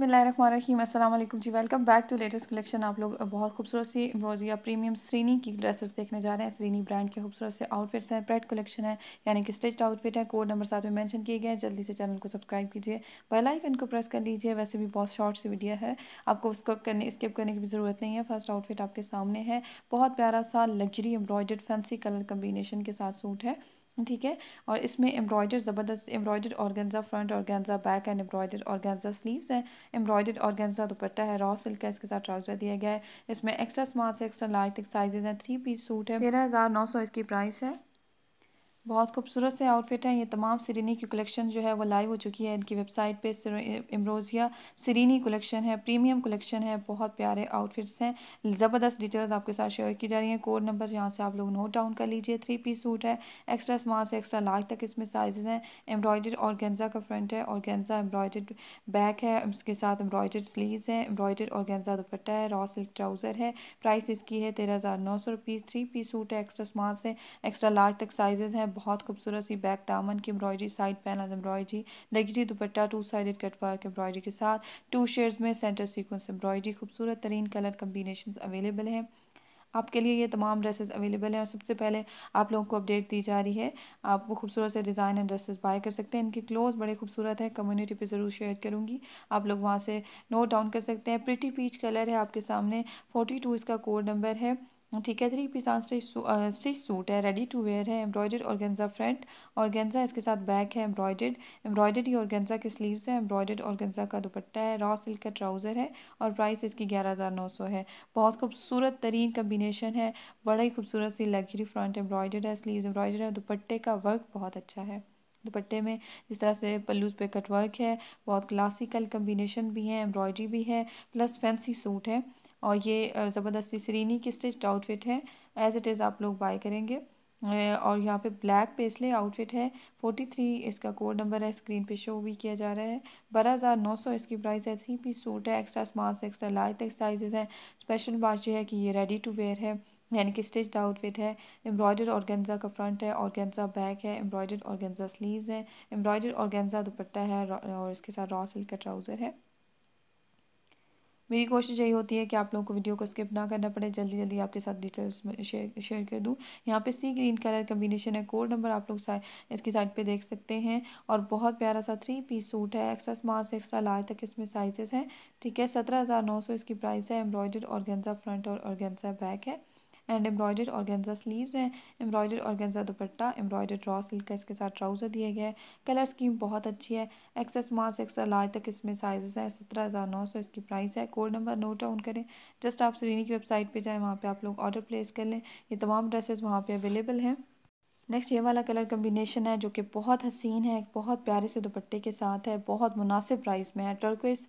बसमीम असल जी welcome back to latest collection आप लोग बहुत खूबसूरत सी रोज़िया प्रीमियम श्रीनी की ड्रेसेस देखने जा रहे हैं श्रीनी ब्रांड के खूबसूरत से आउटफिट्स हैं प्रेड कलेक्शन है यानी कि स्टिच्ड आउटफिट है कोड नंबर साथ में मेंशन किए गए हैं जल्दी से चैनल को सब्सक्राइब कीजिए बेलाइकन को प्रेस कर लीजिए वैसे भी बहुत शॉर्ट सी वीडियो है आपको उसको करने स्किप करने की भी ज़रूरत नहीं है फर्स्ट आउटफिट आपके सामने है बहुत प्यारा सा luxury embroidered fancy colour combination के साथ सूट है ठीक है और इसमें एम्ब्रॉयडर ज़बरदस्त embroider organza front organza back and embroider organza sleeves हैं एम्ब्रॉयडर ऑर्गेंजा दुपट्टा है रॉ सिल्क का इसके साथ ट्राउजर दिया गया है इसमें एक्स्ट्रा स्मॉल से एक्स्ट्रा लार्ज तक साइजेज हैं थ्री पीस सूट है तेरह हज़ार नौ सौ इसकी प्राइस है बहुत खूबसूरत से आउटफिट हैं ये तमाम सरीनी की कलेक्शन जो है वो लाइव हो चुकी है इनकी वेबसाइट पे इमरोज़िया सरीनी कलेक्शन है प्रीमियम कलेक्शन है बहुत प्यारे आउटफिट्स हैं ज़बरदस्त डिटेल्स आपके साथ शेयर की जा रही हैं कोड नंबर यहाँ से आप लोग नोट डाउन कर लीजिए थ्री पीस सूट है एक्स्ट्रा स्मॉल से एक्स्ट्रा लार्ज तक इसमें साइज़ हैं एम्ब्रॉयड और गेंजा का फ्रंट है और गेंजा एम्ब्रॉयड बैक है उसके साथ एम्ब्रॉयड स्लीव हैं एम्ब्रॉयड और गेंजा दुपट्टा है रॉ सिल्क ट्राउज़र है प्राइस इसकी है तेरह हज़ार नौ सौ रुपीज़ थ्री पीस सूट है एक्स्ट्रा स्मॉल से एक्स्ट्रा लार्ज तक साइजेज़ हैं बहुत खूबसूरत सी बैक दामन की एम्ब्रॉयडरी साइड पैनल एम्ब्रॉयडरी लगी dupatta two sided cutwork embroidery के साथ टू शेड्स में सेंटर सीक्वेंस एम्ब्रॉयडरी खूबसूरत तरीन कलर कम्बिनेशन अवेलेबल हैं आपके लिए ये तमाम ड्रेसेस अवेलेबल हैं और सबसे पहले आप लोगों को अपडेट दी जा रही है आप वो खूबसूरत से डिज़ाइन एंड ड्रेसेस बाय कर सकते हैं इनके क्लोज बड़े खूबसूरत हैं कम्युनिटी पे ज़रूर शेयर करूँगी आप लोग वहाँ से नोट डाउन कर सकते हैं प्रिटी पीच कलर है आपके सामने फोर्टी टू इसका कोड नंबर है ठीक है three piece un stitch stitch suit है रेडी टू वेयर है एम्ब्रॉयडेड गेंजा फ्रंट गेंजा इसके साथ बैक है एम्ब्रॉयडेड एम्ब्रॉयडेड ही गेंजा के स्लीव्स हैं एम्ब्रॉयडेड गेंजा का दुपट्टा है रॉ सिल्क का ट्राउज़र है और प्राइस इसकी ग्यारह हज़ार नौ सौ है बहुत खूबसूरत तरीन कम्बिनेशन है बड़ा ही खूबसूरत सी लग्जरी फ्रंट एम्ब्रॉयडेड है स्लीव एम्ब्रॉयडेड है दुपट्टे का वर्क बहुत अच्छा है दुपट्टे में जिस तरह से पल्लूज पे कट वर्क है बहुत क्लासिकल कम्बिनेशन भी है एम्ब्रॉयडरी भी है प्लस फैंसी सूट है और ये ज़बरदस्ती सरीनी की स्टिच आउटफिट है एज़ इट इज़ आप लोग बाय करेंगे और यहाँ पे ब्लैक पेसले आउटफिट है फोर्टी थ्री इसका कोड नंबर है स्क्रीन पे शो भी किया जा रहा है बारह हज़ार नौ सौ इसकी प्राइस है थ्री पीस सूट है एक्स्ट्रा स्मॉल से एक्स्ट्रा लाइज तक हैं स्पेशल बात यह है कि ये रेडी टू वेयर है यानी कि स्टिच्ड आउटफिट है एम्ब्रॉयडर ऑर्गेन्जा का फ्रंट है ऑर्गेन्जा बैक है एम्ब्रॉयडर ऑर्गेन्जा स्लीव्स हैं एम्ब्रॉयडर गेंजा दुपट्टा है और इसके साथ रॉ सिल्क का ट्राउज़र है मेरी कोशिश यही होती है कि आप लोगों को वीडियो को स्किप ना करना पड़े जल्दी जल्दी आपके साथ डिटेल्स में शेयर शेयर कर दूँ यहाँ पे सी ग्रीन कलर कम्बिनेशन है कोड नंबर आप लोग सा, इसकी साइड पे देख सकते हैं और बहुत प्यारा सा थ्री पीस सूट है एक्स्ट्रा स्मॉल से एक्स्ट्रा लार्ज तक इसमें साइजेस हैं ठीक है सत्रह हज़ार नौ सौ इसकी प्राइस है एम्ब्रॉयडर्ड और फ्रंट और ऑर्गेन्जा बैक है एंड एम्ब्रॉयडर्ड ऑर्गेन्जा स्लीव्स हैं embroidered organza dupatta embroidered raw silk का इसके साथ ट्राउज़र दिया गया है कलर स्कीम बहुत अच्छी है एक्सेस माल से एक्सल आज तक इसमें साइजेस हैं सत्रह हज़ार नौ सौ इसकी प्राइस है कोड नंबर नोट डाउन करें जस्ट आप सरीनी की वेबसाइट पर जाएँ वहाँ पर आप लोग ऑर्डर प्लेस कर लें ये तमाम ड्रेसेस वहाँ पर अवेलेबल हैं नेक्स्ट ये वाला कलर कम्बिनेशन है जो कि बहुत हसीन है बहुत प्यारे से दुपट्टे के साथ है बहुत मुनासिब प्राइस में है turquoise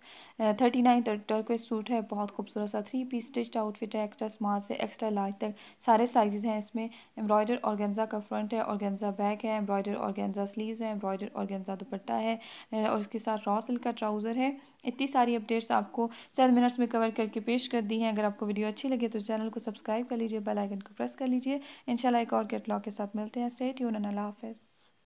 thirty nine turquoise suit है बहुत खूबसूरत सा थ्री पीस स्टिच आउटफिट है एक्स्ट्रा स्मॉल से एक्स्ट्रा लार्ज तक सारे साइजेस हैं इसमें एम्ब्रॉयडर ऑर्गेन्जा का फ्रंट है ऑर्गेन्जा बैक है एम्ब्रॉयडर ऑर्गेन्जा स्लीव हैं एम्ब्रॉयडर ऑर्गेन्जा दुपट्टा है और इसके साथ रॉ सिल्क का ट्राउज़र है इतनी सारी अपडेट्स आपको चंद मिनट्स में कवर करके पेश कर दी हैं अगर आपको वीडियो अच्छी लगे तो चैनल को सब्सक्राइब कर लीजिए बेल आइकन को प्रेस कर लीजिए इंशाल्लाह एक और कैटलॉग के साथ मिलते हैं Wednesday, tune in our office.